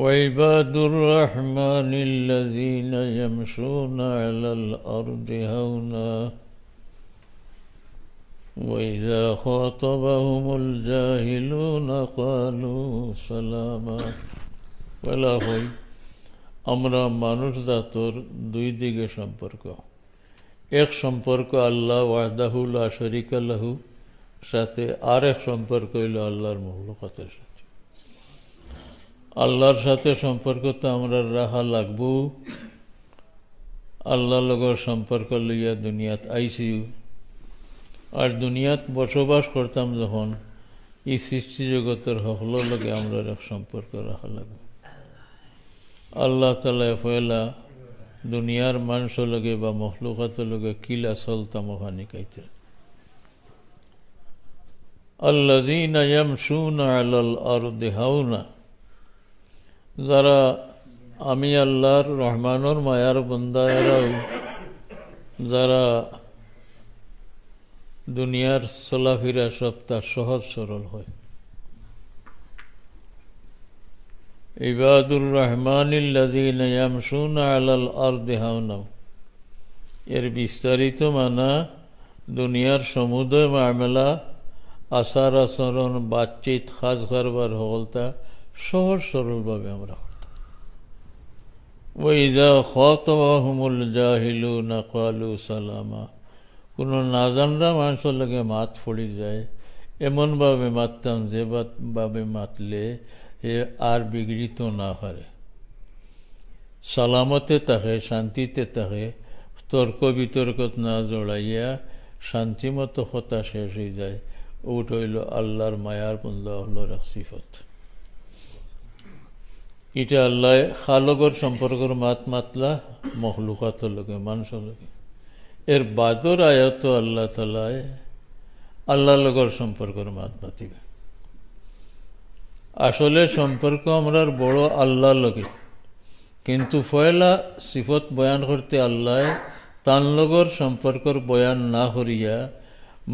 وعباد الرحمن الذين يمشون على الأرض هونا وإذا خاطبهم الجاهلون قالوا سلاما ولا আমরা মানুষ জাতর দুই দিকে সম্পর্ক এক সম্পর্ক আল্লাহ ওয়াহদাহুল আশরিক আল্লাহু সাথে আর এক সম্পর্ক হইল আল্লাহর মহলকাতের সাথে আল্লাহর সাথে সম্পর্ক তো আমরা রাহা লাগব আল্লাহ লগর সম্পর্ক লইয়া দুনিয়াত আইসিউ আর দুনিয়াত বসবাস করতাম যখন এই সৃষ্টি জগতের সকলের লগে আমরা এক সম্পর্ক রাখা লাগবে আল্লাহ তালা ফয়লা দুনিয়ার মানুষ লগে বা মহলুকাত লগে কিলা চলতাম ওখানে কাইতে আল্লাহ জিনা ইয়ামসুনা আলাল আর দেহাউনা যারা আমি আল্লাহর রহমানুর মায়ার বন্দায়রাও যারা দুনিয়ার চলাফেরা সব তার সহজ সরল হয় ইবাদুর রহমান আলাল এর বিস্তারিত মানা দুনিয়ার সমুদয় মামলা আচার আচরণ বাতচিত সাজ কারবার হলতা সহজ সরলভাবে আমরা করতাম ওইজা খতবাহুমুল জাহিলু নাকালু সালামা কোনো নাজানরা মানুষের লগে মাত ফড়ি যায় এমনভাবে মাততাম যে ভাবে মাতলে এ আর বিগড়িত না পারে সালামতে থাকে শান্তিতে থাকে তর্ক বিতর্কত না জড়াইয়া শান্তিমতো হতা শেষ হয়ে যায় ওটা হইল আল্লাহর মায়ার বন্ধ হল রাখসিফত এটা আল্লাহ খালগর সম্পর্কর মাত মাতলা মখলুকাতর মানুষের লোকে এর বাদর আয়ত আল্লাহ তালায় আল্লাহ লগর সম্পর্কর মাত মাতিবে আসলে সম্পর্ক আমরা বড় আল্লাহ লগে কিন্তু ফয়লা সিফত বয়ান করতে আল্লাহ তান লগর সম্পর্কর বয়ান না করিয়া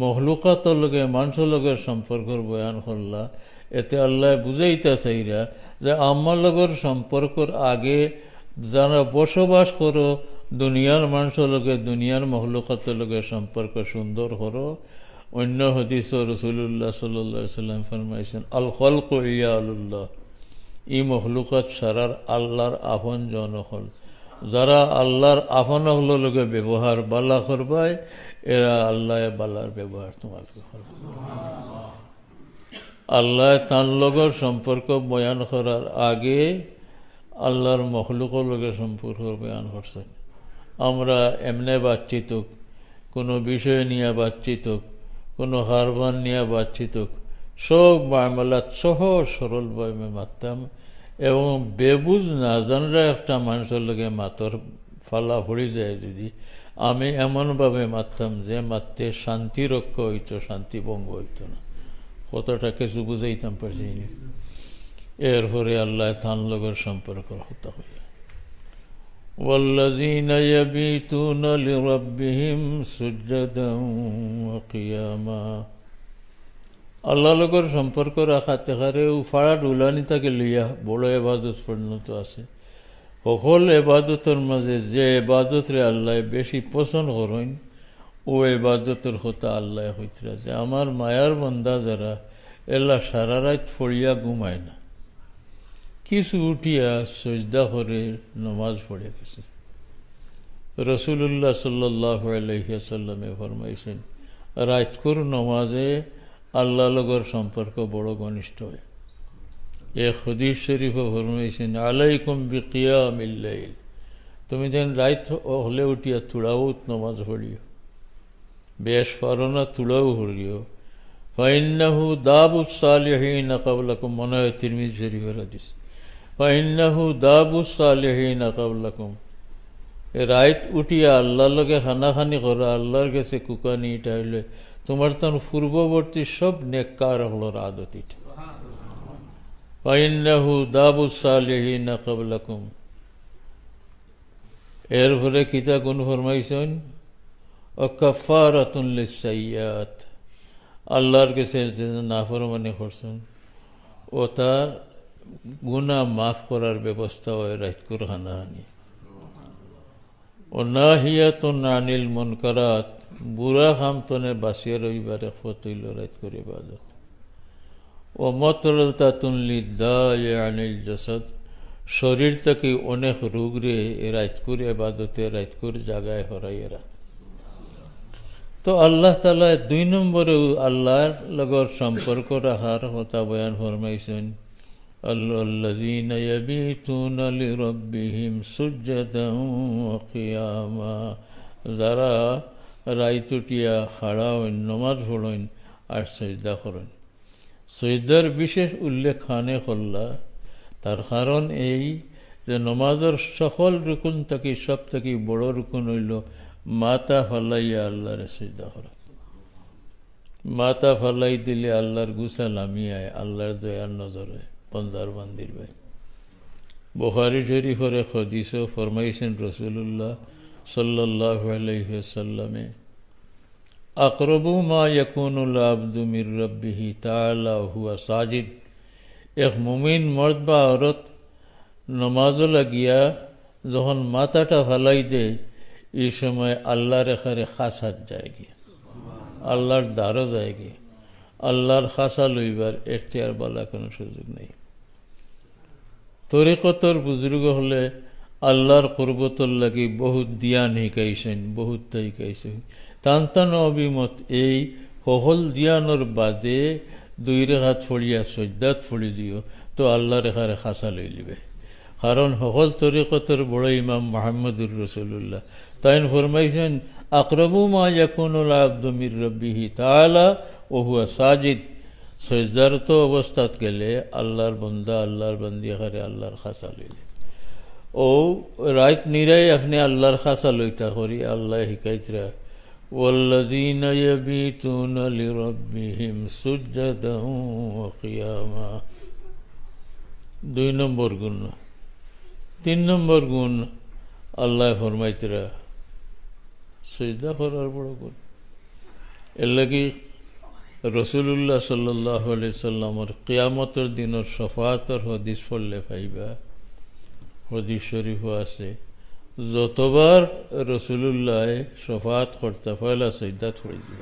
মহলুকাত লগে মানুষের লগের সম্পর্কর বয়ান করলা এতে আল্লাহ বুঝাইতে চাইরা যে আমার লগর সম্পর্কর আগে যারা বসবাস করো দুনিয়ার মানুষের লগে দুনিয়ার মহলকাত লগে সম্পর্ক সুন্দর হরো অন্য হদিস রসুল্লাহ সাল্লা সাল্লাম ফরমাইছেন আল খলক ইয়া আল্লাহ ই মহলুকাত সারার আল্লাহর আফন জনহল যারা আল্লাহর আফন লগে ব্যবহার বালা করবায় এরা আল্লাহ বালার ব্যবহার তোমাকে করবে আল্লাহ তাঁর লগর সম্পর্ক বয়ান করার আগে আল্লাহর মখলুকর লগে সম্পর্ক বয়ান করছেন আমরা এমনে বাচ্চিত কোনো বিষয় নিয়ে বাচ্চিত কোনো হারবান নিয়ে বাচ্চিত সব সহ সহজ সরলভাবে মারতাম এবং বেবুজ না জানরা একটা মানুষের লগে মাতর ফালা হয়ে যায় যদি আমি এমনভাবে মারতাম যে মারতে শান্তি রক্ষা হইত শান্তি ভঙ্গ হইত না কতটা কিছু বুঝাইতাম পারছি এরপরে আল্লাহ থান লোকের সম্পর্ক হতে হইল والذين يبيتون لربهم سجدا وقياما আল্লাহ লোকের সম্পর্ক রাখা তেখারে উফাড়া ডুলানি তাকে লইয়া বড় এবাদত পরিণত আছে সকল এবাদতের মাঝে যে এবাদতরে আল্লাহ বেশি পছন্দ করেন ও এবাদতের হতা আল্লাহ হইতে আছে আমার মায়ার বন্দা যারা এলা সারা রাত ফড়িয়া ঘুমায় না কিছু উঠিয়া সজদা করে নমাজ পড়ে গেছে রসুল্লাহ সাল্লাহ আলহিয়াসাল্লামে ফরমাইছেন রাতকুর নমাজে আল্লাহ লগর সম্পর্ক বড় ঘনিষ্ঠ হয় এ হদিস শরীফও ফরমাইছেন আলাইকুম বিকিয়া মিল্লাইল তুমি যেন রাত হলে উঠিয়া তুড়াউত নমাজ পড়িয়া বেস্মরণা তুলাও হরিও ফাইন্নাহু দাবুস সালেহীন কাবলাকুম মনে হয় তিরমিজ শরীফের হাদিস ফাইন্নাহু দাবুস সালেহীন কাবলাকুম রাইত উঠিয়া আল্লাহর লগে হানাহানি করা আল্লাহর কাছে কুকানি এটা হইলে তোমার তার পূর্ববর্তী সব নেককার হলোর আদত এটা ফাইন্নাহু দাবুস সালেহীন কাবলাকুম ফলে কিতা কোন ফরমাইছেন কফারতুল্লি সৈয়াদ আল্লাহর কাছে নাফরমানি করছেন ও তার গুণা মাফ করার ব্যবস্থা হয় রাজকুর হানাহানি ও না হিয়াতুন আনিল মন করাত বুড়া হামতনে বাঁচিয়ে রইবারে ফতুল রাত করে বাজত ও মতলতাতুনলি দায় আনিল জসদ শরীর থেকে অনেক রোগরে রাইত করে বাদতে রাইত করে জাগায় হরাইয়ে রাখে তো আল্লাহ তালা দুই নম্বরেও আল্লাহর লগর সম্পর্ক রাখার কথা বয়ান ফরমাইছেন الذين يبيتون لربهم سجدا وقياما যারা রাইতুটিয়া হাড়া হইন নমাজ হড়ইন আর সজদা করেন সজদার বিশেষ উল্লেখ খানে হল্লা তার কারণ এই যে নমাজের সকল রুকুন থাকি সব থাকি বড় রুকুন হইল মাতা ফাল্লাইয়া আল্লাহ সেজদা করো মাতা ফালাই দিলে আল্লাহর গুসা নামিয়ায় আল্লাহর দয়ার নজরে বন্দার বান্দির ভাই বোখারি শরীফরে হদিস ফরমাইছেন রসুল্লাহ সাল্লাহ আলাইসাল্লামে আকরবু মা ইয়কুনুল্লা আব্দু মির রব্বিহি তালা হুয়া সাজিদ এক মুমিন মর্দ বা অরত নমাজও লাগিয়া যখন মাথাটা ফালাই দেয় এই সময় আল্লাহর এখানে খাসার যায় গিয়ে আল্লাহর দ্বারও যায় গিয়ে আল্লাহর খাসা লইবার এর আর বলা কোনো সুযোগ নেই তরিকতর বুজুর্গ হলে আল্লাহর কুরবতর লাগি বহুত দিয়া নিকাইছেন বহুত তাই তান তান অভিমত এই সহল দিয়ানোর বাদে দুই রেখা ছড়িয়া সজ্জাত ফলি দিও তো আল্লাহ রেখারে খাসা লই লিবে কারণ সকল তরিকতর বড় ইমাম মাহমুদুর রসুল্লাহ তাইন ইনফরমেশন আকরবু মা ইয়াকুনুল আব্দু মির রব্বিহি তাআলা ও হুয়া সাজিদ সজদারত অবস্থাত গেলে আল্লাহর বন্দা আল্লাহর বন্দি হারে আল্লাহর খাসা লইলে ও রাইত নিরাই আপনি আল্লাহর খাসা লইতা করি আল্লাহ হিকাইতরা والذين يبيتون لربهم سجدا وقياما দুই নম্বর গুণ তিন নম্বর গুণ আল্লাহ ফরমাইতরা চিন্তা কৰাৰ পৰা গ'ল এলাগি ৰসুল্লাহ চল্লাহ আলিয়াল্লামৰ কিয়ামতৰ দিনৰ চফাহাতৰ সদৃশ ফল্লে পাইবা সদৃশ শ্বৰীফো আছে যতবাৰ ৰসুল্লাই চফাহাত কৰ্তা ফলা চৈদাত কৰি দিব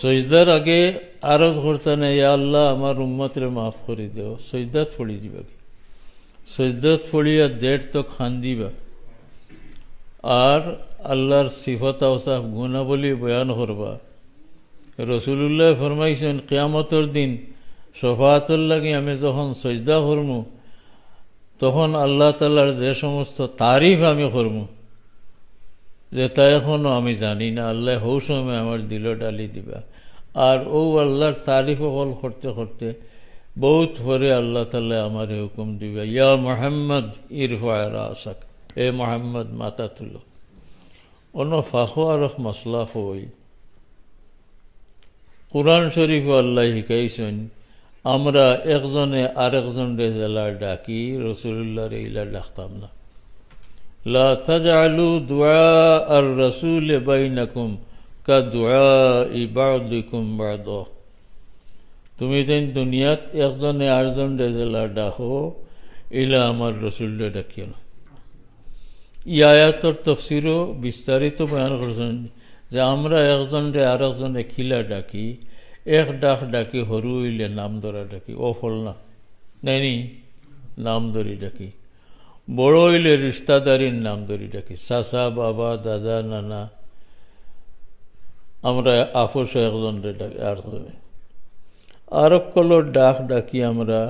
চৈদাৰ আগে আৰজ কৰ্তা নাই ইয়া আল্লাহ আমাৰ উন্মতৰে মাফ কৰি দিয় চৈদাত ফলি দিবাগে চৈদাত ফলিয়া ডেৰ তক খান্দিবা আর আল্লাহর সিফত আওসাফ গুণাবলী বয়ান করবা রসুল্লাহ ফরমাইছেন কেয়ামতর দিন সফাতুল্লাহকে আমি যখন সজদা করমু তখন আল্লাহ তাল্লার যে সমস্ত তারিফ আমি করমু যে তা এখনও আমি জানি না আল্লাহ হৌ সময় আমার দিল ডালি দিবা আর ও আল্লাহর তারিফ অকল করতে করতে বহুত ফরে আল্লাহ তাল্লাহ আমার হুকুম দিবা ইয়া মোহাম্মদ ইরফায় রাসাক এ মোহাম্মদ মাতা তুলো অন্য ফাহুয়ারক মশলা হই কোরআন শরীফ আল্লাহ শিকাইছেন আমরা একজনে আরেকজন রেজালা ডাকি রসুল্লাহর এইলা ডাকতাম না লা তাজালু দোয়া আর রসুল বাইনাকুম কা দোয়া ইবাদুকুম বাদ তুমি তেন দুনিয়াত একজনে আরেকজন রেজালা ডাকো ইলা আমার রসুল্লা ডাকিও না ইয়াতর তফসিরও বিস্তারিত বয়ান করেছেন যে আমরা একজনরে আর একজনে খিলা ডাকি এক ডাক ডাকি হরু হইলে নাম ধরা ডাকি ও না নেনি নাম ধরি ডাকি বড় হইলে রিস্তাদারির নাম ধরি ডাকি চাচা বাবা দাদা নানা আমরা আপোষ একজনরে ডাকি আর আরব কলর ডাক ডাকি আমরা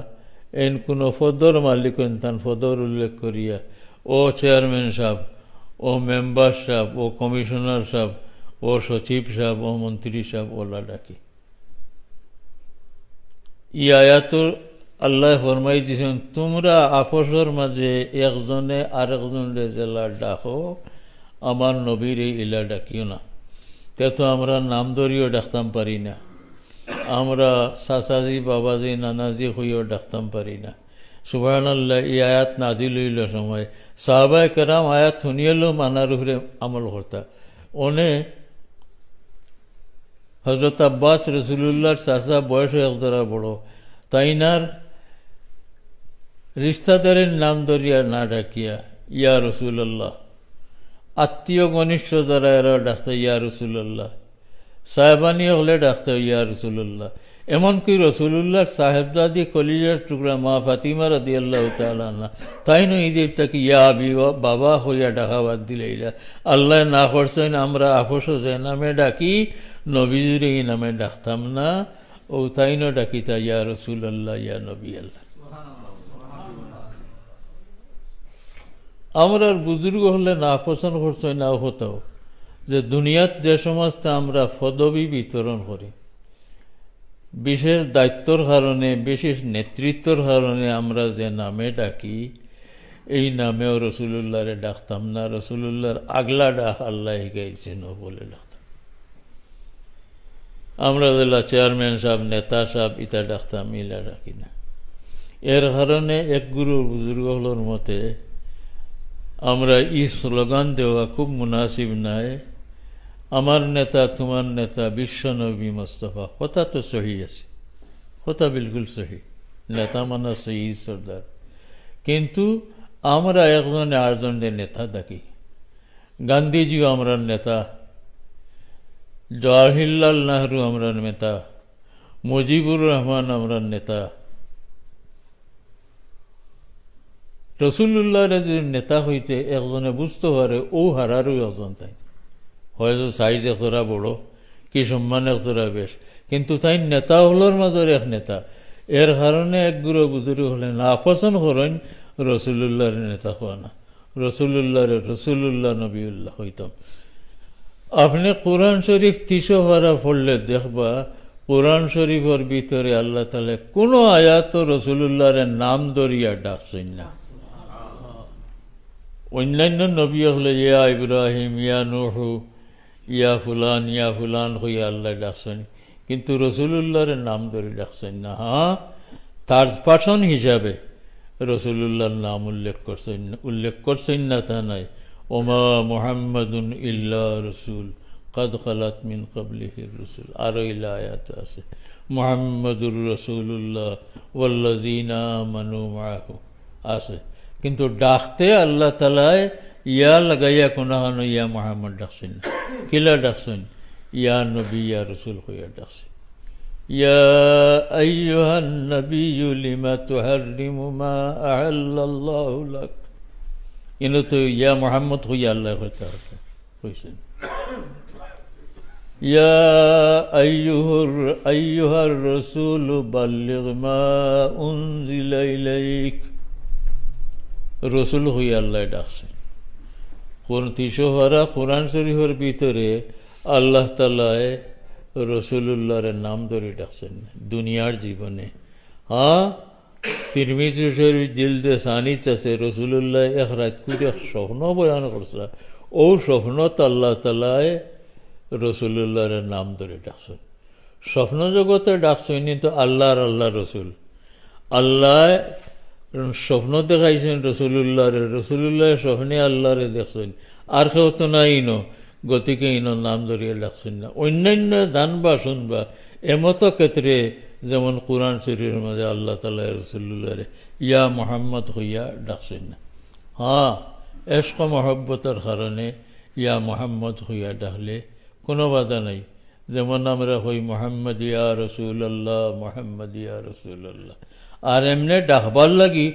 এন কোনো ফদর মালিক তান ফদর উল্লেখ করিয়া ও চেয়ারম্যান সাহেব ও মেম্বার সাহেব ও কমিশনার সাহেব ও সচিব সাহেব ও মন্ত্রী সাহেব ওলা ডাকি ই আয়াত আল্লাহ ফরমাই দিয়েছেন তোমরা আপসর মাঝে একজনে আর একজনে ডাকো আমার নবীর এই ইলা ডাকিও না তে তো আমরা নাম ধরিও ডাকতাম পারি না আমরা সাসাজি বাবাজি নানাজি হইও ডাকতাম পারি না সুবাহানাল্লাহ এই আয়াত নাজিল হইল সময় সাহবায় কেরাম আয়াত শুনিয়েলেও মানার উপরে আমল করতা অনে হজরত আব্বাস রসুলুল্লাহর চাষা বয়স একজরা বড় তাইনার রিস্তাদারের নাম ধরিয়া না ডাকিয়া ইয়া রসুল্লাহ আত্মীয় ঘনিষ্ঠ যারা এরা ডাকতে ইয়া রসুল্লাহ সাহেবানি হলে ডাকতে ইয়া রসুল্লাহ এমনকি রসুল্লাহ সাহেবদাদি কলিজার টুকরা মা ফাতিমা রাদি আল্লাহ তালা তাই নই দেব তাকে ইয়া বি বাবা হইয়া ডাকাবাদ দিলেইলা আল্লাহ না করছেন আমরা আফস যে নামে ডাকি নবীজুর এই নামে ডাকতাম না ও তাই ডাকি ডাকিতা ইয়া রসুল আল্লাহ ইয়া নবী আল্লাহ আমরা বুজুর্গ হলে না পছন্দ করছেন না হতো যে দুনিয়াত যে সমাজটা আমরা ফদবি বিতরণ করি বিশেষ দায়িত্বর কারণে বিশেষ নেতৃত্বর কারণে আমরা যে নামে ডাকি এই নামেও রসুলুল্লাহরে ডাকতাম না রসুলুল্লাহর আগলা ডাক আল্লাহ গাইছেন বলে ডাকতাম আমরা যেলা চেয়ারম্যান সাহেব নেতা সাহেব ইতা ডাকতাম ইলা ডাকি না এর কারণে এক গুরু বুজুর্গগুলোর মতে আমরা ই স্লোগান দেওয়া খুব মুনাসিব নয় আমার নেতা তোমার নেতা নবী মোস্তফা কথা তো সহি আছে কথা বিলকুল সহি নেতা মানা সহি সর্দার কিন্তু আমরা একজন আরেকজনের নেতা ডাকি গান্ধীজিও আমরা নেতা জওয়াহরলাল নেহরু আমরা নেতা মুজিবুর রহমান আমরা নেতা রসুল্লাহ নেতা হইতে একজনে বুঝতে পারে ও হারারও একজন তাই হয়তো সাইজ একজোড়া বড় কি সম্মান একজোড়া বেশ কিন্তু তাই নেতা হলোর মাজর এক নেতা এর কারণে এক গুরু বুজুরি হলেন আপসন হলেন রসুল্লাহর নেতা হওয়া না রে রসুল্লাহ নবীল্লাহ হইতাম আপনি কোরআন শরীফ তিসো ভাড়া পড়লে দেখবা কোরআন শরীফের ভিতরে আল্লাহ তালে কোনো আয়াত রসুলুল্লাহর নাম দরিয়া ডাকছেন না অন্যান্য নবী হলে ইয়া ইব্রাহিম ইয়া নহু ইয়া ফুলান ইয়া ফুলান হইয়া আল্লাহ ডাকছেন কিন্তু রসুলুল্লাহর নাম ধরে ডাকছেন না হ্যাঁ তার পাশন হিসাবে রসুলুল্লাহর নাম উল্লেখ করছেন উল্লেখ করছেন না তা নাই ওমা মোহাম্মদুন ইল্লা রসুল কাদ খালাত মিন কবলিহির রসুল আরও ইলা আয়াত আছে মোহাম্মদুর রসুল্লাহ ওল্লাজিনা মানু মাহু আছে কিন্তু ডাকতে আল্লাহ তালায় يا الله يا كنهانو يا محمد دخسن كلا دخسن يا نبي يا رسول خويا دخسن يا أيها النبي لما تحرم ما أحل الله لك إنه تو يا محمد خويا الله ختارك خويسن يا أيها أيها الرسول بلغ ما أنزل إليك رسول خويا الله دخسن কোন তিনশো ভাড়া কোরআন শরীফের ভিতরে আল্লাহ তালায় রসুল্লাহর নাম ধরে ডাকছেন দুনিয়ার জীবনে হ্যাঁ তিরমিজু শরীফ জিলদে সানিচ আছে রসুল্লাহ এক রাত করে স্বপ্ন বয়ান করছে ও স্বপ্ন আল্লাহ তালায় রসুল্লাহর নাম ধরে ডাকছেন স্বপ্ন জগতে ডাকছেন কিন্তু আল্লাহর আল্লাহ রসুল আল্লাহ কারণ স্বপ্ন দেখাইছেন রসুলুল্লাহরে রসুলুল্লাহ স্বপ্নে আল্লাহরে দেখছেন আর কেউ তো নাই ইন গতিকে ইনর নাম ধরিয়ে লাগছেন না অন্যান্য জানবা শুনবা এমত ক্ষেত্রে যেমন কোরআন শরীরের মাঝে আল্লাহ তালা রসুল্লাহরে ইয়া মোহাম্মদ হইয়া ডাকছেন না হ্যাঁ এশক মহব্বতের কারণে ইয়া মোহাম্মদ হইয়া ডাকলে কোনো বাধা নাই যেমন আমরা হই মোহাম্মদ ইয়া রসুল আল্লাহ মোহাম্মদ ইয়া রসুল আল্লাহ আর এমনে ডাহবার লাগি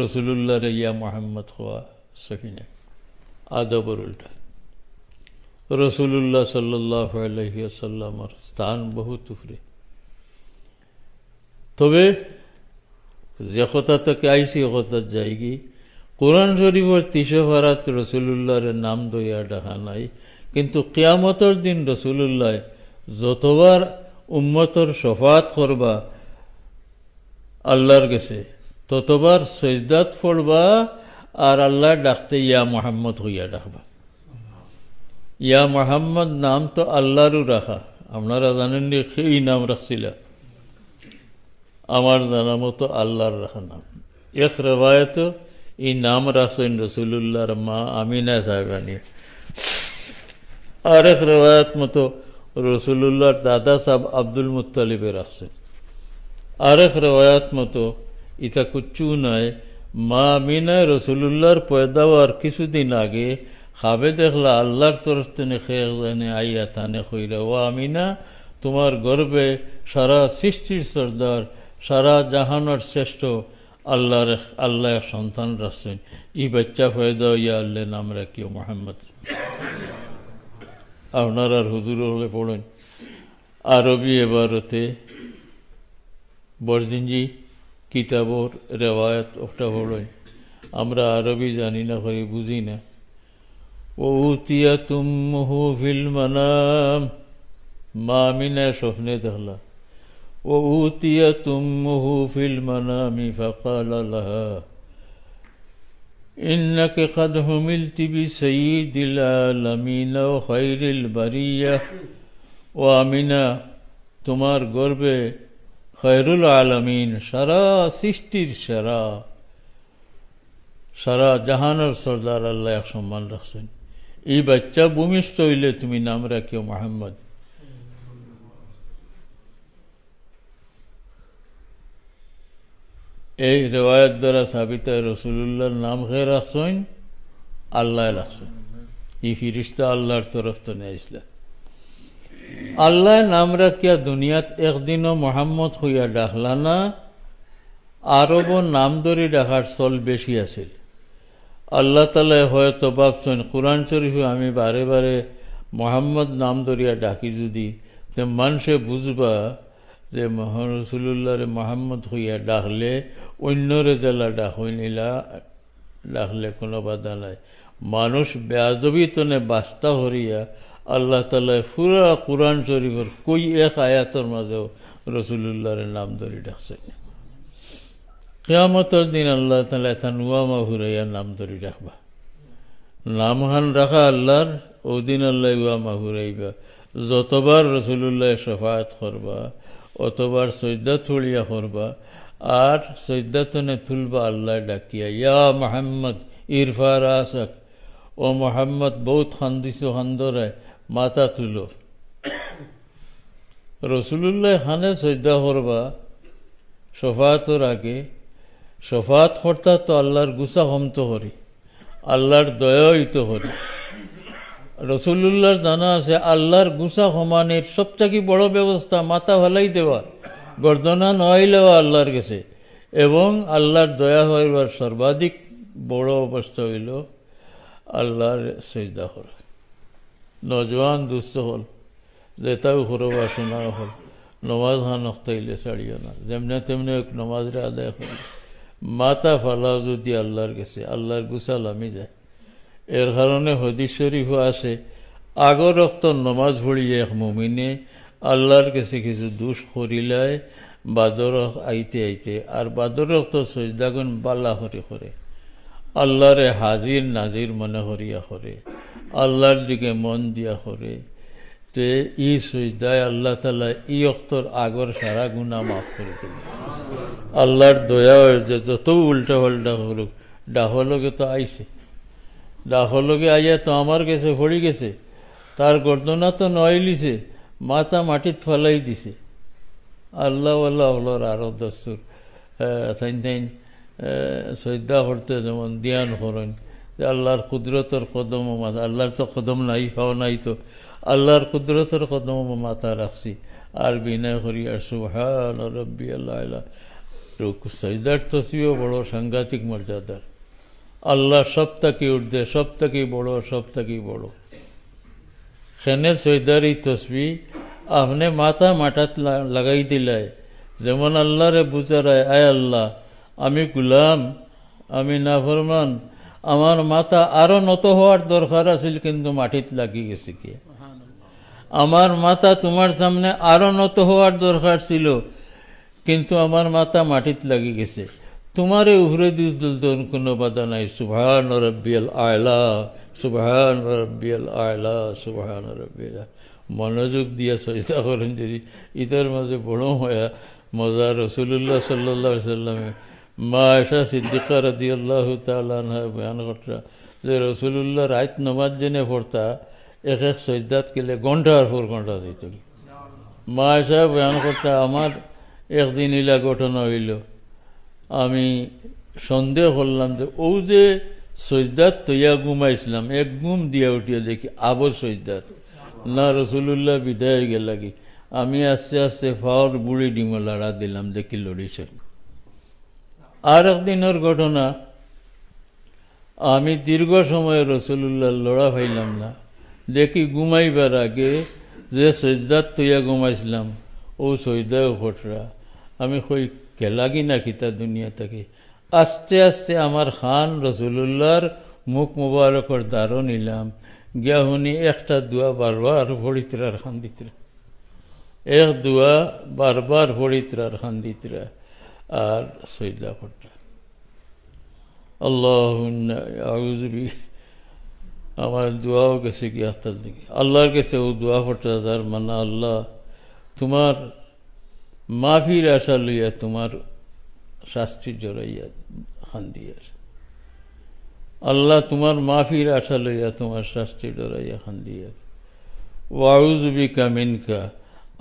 রসুল্লাহ রাইয়া মোহাম্মদ হওয়া সহিনে আদবর উল্টা রসুল্লাহ সাল্লাহসাল্লামর স্থান বহু তুফরে তবে যে কথা তোকে আইসি কথা যাইগি কোরআন শরীফর তিসফারাত রসুল্লাহরের নাম দইয়া ডাহা নাই কিন্তু কিয়ামতর দিন রসুল্লাহ যতবার উম্মতর সফাত করবা আল্লাহর কাছে ততবার সৈজদাত পড়বা আর আল্লাহ ডাকতে ইয়া মোহাম্মদ হইয়া ডাকবা ইয়া মোহাম্মদ নাম তো আল্লাহরও রাখা আপনারা জানেন যে সেই নাম রাখছিল আমার জানা মতো আল্লাহর রাখা নাম এক রেবায়ত এই নাম রাখছেন রসুল্লাহর মা আমিনা সাহেবানি আর এক রেবায়ত মতো রসুল্লাহর দাদা সাহেব আব্দুল মুতালিবে রাখছেন আরেক রেওয়ায়াত মতো ইতা কুচ্চু নয় মা মিনা রসুলুল্লাহর পয়দাওয়ার কিছুদিন আগে খাবে দেখলা আল্লাহর তরফ তেনে খেয়ে জানে আইয়া থানে খইরা ও আমিনা তোমার গর্বে সারা সৃষ্টির সর্দার সারা জাহানার শ্রেষ্ঠ আল্লাহর আল্লাহ সন্তান রাখছেন ই বাচ্চা ফয়দা ইয়া আল্লাহ নাম ও মোহাম্মদ আপনার আর হুজুর হলে পড়েন আরবি এবারতে বরদিনজি কিতাবর রেওয়ায়ত ওটা হড়ই আমরা আরবি জানি না হয়ে বুঝি না ও উতিয়া তুম হু ফিল মানাম মামিনা স্বপ্নে দেখলা ও উতিয়া তুম হু ফিল মানামি ফাকাল লাহা إنك قد هملت بسيد العالمين বারিয়া ও আমিনা তোমার গর্বে খয়রুল আলমিন সারা সৃষ্টির সেরা সারা জাহানর সর্দার আল্লাহ এক সম্মান রাখছেন এই বাচ্চা ভূমিষ্ঠ হইলে তুমি নাম রাখিও মোহাম্মদ এই রেওয়ায়ত দ্বারা সাবিত রসুল্লাহর নাম খেয়ে রাখছেন আল্লাহ রাখছেন এই ফিরিস্তা আল্লাহর তরফ তো নিয়েছিলেন আল্লাহ নাম রাখিয়া দুনিয়াত একদিনও মোহাম্মদ হইয়া ডাকলা না আরব নাম ধরি ডাকার চল বেশি আছিল আল্লাহ তালা হয়তো ভাবছেন কোরআন শরীফ আমি বারে বারে মোহাম্মদ নাম ধরিয়া ডাকি যদি তে মানুষে বুঝবা যে রসুল্লাহরে মোহাম্মদ হইয়া ডাকলে অন্য জেলা ডাক হইনিলা ডাকলে কোনো বাধা নাই মানুষ তনে বাস্তা হরিয়া আল্লাহ তালায় ফুরা কোরআন শরীফের কই এক আয়াতর মাঝেও রসুল্লাহর নাম ধরি ডাকছে কেয়ামতর দিন আল্লাহ তালা এটা নুয়ামা হুরাইয়া নাম ধরি ডাকবা নাম হান রাখা আল্লাহর ওদিন আল্লাহ ইউয়ামা হুরাইবা যতবার রসুল্লাহ শফায়াত করবা অতবার সৈদ্যা থুলিয়া করবা আর সৈদ্যাতনে তুলবা আল্লাহ ডাকিয়া ইয়া মাহমদ ইরফা রাসাক মোহাম্মদ বহুত হান্দিস হান্দরে মাথা তুল রসুল্লাহ হানে সৈদা হরবা সফাতর আগে সফাত কর্তা তো আল্লাহর গুসা হমত হরি আল্লাহর দয়ায়িত হরি রসুল্লাহর জানা আছে আল্লাহর গুসা হমানের সবচেয়ে বড় ব্যবস্থা মাথা ভালাই দেওয়া গর্দনা নয় লেওয়া আল্লাহর কাছে এবং আল্লাহর দয়া হইবার সর্বাধিক বড় অবস্থা হইল আল্লাৰ চৈজদা হ'ল নজোৱান দুষ্ট হ'ল যেতাও সুৰবা শুনা হ'ল নমাজ হা নখতাইলে চাৰি অনা যেমনে তেমনি নমাজৰে আদায় হ'ল মাতা ফালাও যদি আল্লাৰ গৈছে আল্লাৰ গুচাল আমি যায় এৰ কাৰণে কাৰণে হদিশ্বৰীফ আছে আগৰ ৰক্ত নমাজ ভৰি এক মমিনে আল্লাৰ কাছে কিছু দোষ কৰিলায় বাদৰ আইতে আইতে আৰু বাদৰ ৰক্ত সজদাগুন বাল্লা হৰে হৰে আল্লাহর হাজির নাজির মনে হরিয়া হরে আল্লাহর দিকে মন দিয়া হরে তে ই সুজদায় আল্লাহ তালা ই অক্তর আগর সারা গুণা মাফ করে দিল আল্লাহর দয়া যে যত উল্টা পাল্টা হলুক ডাহলকে তো আইছে ডাহলকে আইয়া তো আমার গেছে ভরি গেছে তার গর্দনা তো নয়লিছে মাথা মাটিত ফলাই দিছে আল্লাহ আল্লাহ আল্লাহর আরো দস্তুর থাইন থাইন শ্রদ্ধা করতে যেমন দিয়ান করেন যে আল্লাহর কুদরতর কদম আল্লাহর তো কদম নাই পাও নাই তো আল্লাহর কুদরতর কদম মাথা রাখছি আর বিনয় করি আর সুহান রব্বি আল্লাহ সৈদার তসবিও বড় সাংঘাতিক মর্যাদার আল্লাহ সব তাকে উর্ধে সব তাকে বড় সব তাকে বড় সেনে সৈদার এই তসবি আপনি মাথা মাঠাত লাগাই দিলায় যেমন আল্লাহরে বুঝারায় আয় আল্লাহ আমি গুলাম আমি নাফরমান আমার মাথা আরও নত হওয়ার দরকার আছিল কিন্তু মাটিত লাগি গেছে কি আমার মাথা তোমার সামনে আরও নত হওয়ার দরকার ছিল কিন্তু আমার মাথা মাটিত লাগি গেছে তোমারে উভরে দিলতন কোনো বাধা নাই সুভান রব্বিয়াল আয়লা সুভান রব্বিয়াল আয়লা সুভান রব্বিয়াল মনোযোগ দিয়া চেষ্টা করেন যদি ইতার মাঝে বড় হয়ে মজা রসুল্লাহ সাল্লা সাল্লামে মা আয়সা সিদ্দিকা রাজি আল্লাহ তাল্লাহ বয়ান ঘটরা যে রসুল্লাহ রাত নমাজ জেনে পড়তা এক এক সৈদাত কেলে ঘন্টা আর ফোর ঘন্টা যেত মা আয়সা বয়ান করতা আমার একদিন ইলা ঘটনা হইল আমি সন্দেহ করলাম যে ও যে সৈদাত তৈয়া ঘুমাইছিলাম এক ঘুম দিয়া উঠিয়া দেখি আবর সৈদাত না রসুল্লাহ বিদায় গেলাগি আমি আস্তে আস্তে ফাওয়ার বুড়ি ডিমো লাড়া দিলাম দেখি লড়িছেন আর একদিনের ঘটনা আমি দীর্ঘ সময় রসুল্লাহ লড়া পাইলাম না দেখি ঘুমাইবার আগে যে সজ্জার তৈয়া ঘুমাইছিলাম ও সৈদায় ঘটরা আমি কই কেলাগি না খিতা দুনিয়া থেকে আস্তে আস্তে আমার খান রসুল্লাহর মুখ মোবারকর দ্বারও নিলাম গিয়া শুনি একটা দুয়া বারবার ভরিত্রার খান দিতরা এক দুয়া বারবার ভরিত্রার খান দিতরা আর সৈয়দ জাফরটা আল্লাহ আউজবি আমার দোয়াও গেছে কি আত্মার দিকে আল্লাহর কাছে ও দোয়া ফটা যার মানা আল্লাহ তোমার মাফির আশা লইয়া তোমার শাস্তি জড়াইয়া খান দিয়ার আল্লাহ তোমার মাফির আশা লইয়া তোমার শাস্তি ডরাইয়া খান দিয়ার ওয়াউজবি কামিনকা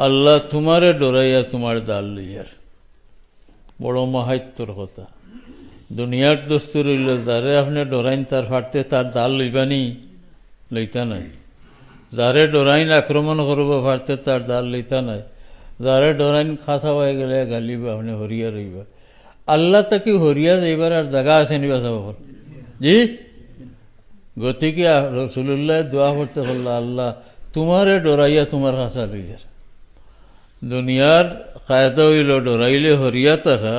আল্লাহ তোমারে ডরাইয়া তোমার দাল লইয়ার বড় মাহাত্মর কথা দুনিয়ার দোস্তু রইল যারে আপনি ডরাইন তার ফাটতে তার দাল লইবানি লইতা নাই যারে ডরাইন আক্রমণ করব ফাটতে তার দাল লইতা নাই যারে ডরাইন খাসা হয়ে গেলে গালিবা আপনি হরিয়া রইবা আল্লাহ তাকে হরিয়া যাইবার আর জায়গা আছে নিবা সাবর জি গতিকে রসুল্লাহ দোয়া করতে পারল আল্লাহ তোমারে ডরাইয়া তোমার খাসা লইয়ার দুনিয়ার কায়দা হইল ডরাইলে হরিয়া থাকা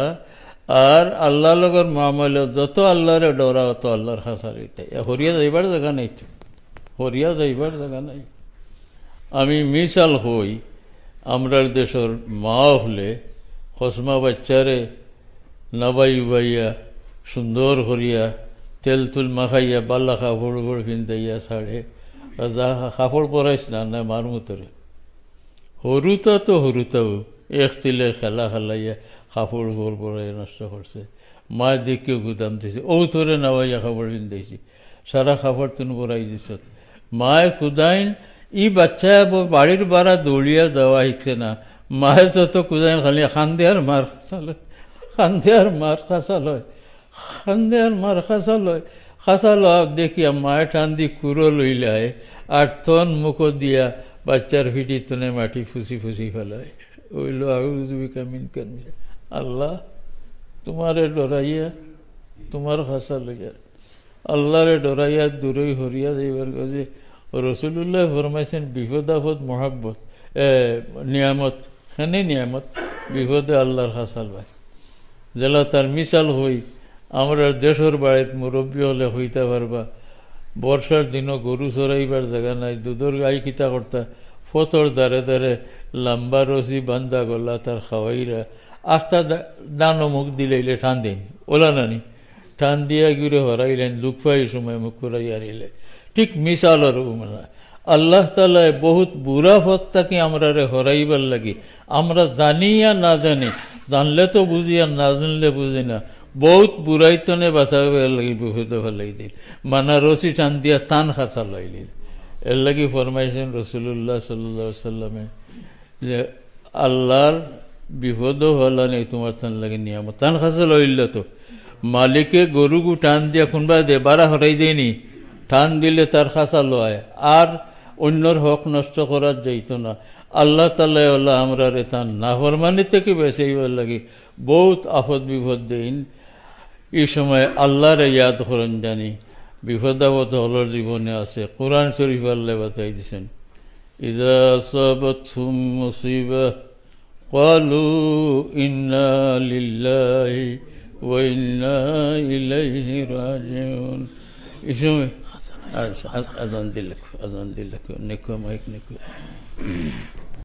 আর আল্লাহ লগর মামলা যত আল্লাহরে ডরা তো আল্লাহর হাসারিতে হরিয়া যাইবার জায়গা নেই তো হরিয়া যাইবার জায়গা নাই আমি মিশাল হই আমরার দেশের মা হলে খসমা বাচ্চারে নাবাই উবাইয়া সুন্দর হরিয়া তেল তুল মাখাইয়া বাল্লা কাপড় উপর ফিন্দাইয়া সাড়ে যা কাপড় পরাইস না না মার মতরে হরুতা তো হরুতাও একতিলে খেলা খেলাইয়া কাপড় গোল পরাই নষ্ট করছে মায়ের দেখিও গুদাম দিয়েছে ও তোরে নামাইয়া খাবার দিয়েছি সারা কাপড় তুন পরাই দিছ মায় কুদাইন ই বাচ্চা বাড়ির বাড়া দৌড়িয়া যাওয়া হইছে না মায়ে যত কুদাইন খালি খান্দে আর মার খাঁচাল খান্দে আর মার খাঁচাল হয় খান্দে আর মার খাঁচাল হয় খাঁচা লাভ দেখিয়া মায় টান্দি কুড়ো লইলায় আর তন মুখ দিয়া বাচ্চার ফিটি তনে মাটি ফুসি ফুসি ফেলায় ওইল আউজবিকা মিনকান আল্লাহ তোমারে ডরাইয়া তোমার ভাষা লইয়ার আল্লাহরে ডরাইয়া দূরই হরিয়া যাইবার কাজে রসুল্লাহ ফরমাইছেন বিপদ আফদ মহাব্বত নিয়ামত হেনে নিয়ামত বিপদে আল্লাহর হাসাল ভাই জেলা তার মিশাল হই আমরা দেশের বাড়িত মুরব্বী হলে হইতে পারবা বর্ষার দিনও গরু চড়াইবার জায়গা নাই দুধর গাই কিতা করতা ফতর দ্বারে দ্বারে লম্বা রসি বান্দা গলা তার খাওয়াইরা আস্তা দান মুখ দিলাইলে ঠান দিন ওলা নানি ঠান দিয়া গিরে হরাইলেন লুকফাই সময় মুখ করাই হারিলে ঠিক মিশাল মানে আল্লাহ তালায় বহুত বুড়া ফত্তাকে আমরা রে হরাইবার লাগি আমরা জানি আর না জানি জানলে তো বুঝি আর না জানলে বুঝি না বহুত বুড়াইতনে বাঁচাবার লাগি বহুত ভালাই দিল মানা রসি টান দিয়া তান খাসা লাইলিল এর লাগি ফরমাইছেন রসুল্লাহ সাল্লা সাল্লামে যে আল্লাহর বিপদ হল নেই তোমার তান লাগে নিয়ম তান খাসে লইল তো মালিকে গরু গু টান দিয়া কোনবা দেবারা হরাই দেয়নি টান দিলে তার খাসা লয় আর অন্যর হক নষ্ট করার যাইত না আল্লাহ তাল্লাহ আল্লাহ আমরা রে তান না ফরমানি থেকে বেসাইবার লাগে বহুত আফদ বিপদ দেইন এই সময় আল্লাহরে ইয়াদ করেন জানি বিপদাবত হলর জীবনে আছে কোরআন শরীফ আল্লাহ বাতাই দিছেন إذا أصابتهم مصيبة قالوا إنا لله وإنا إليه راجعون أذن لك أذن لك نكو مايك نكو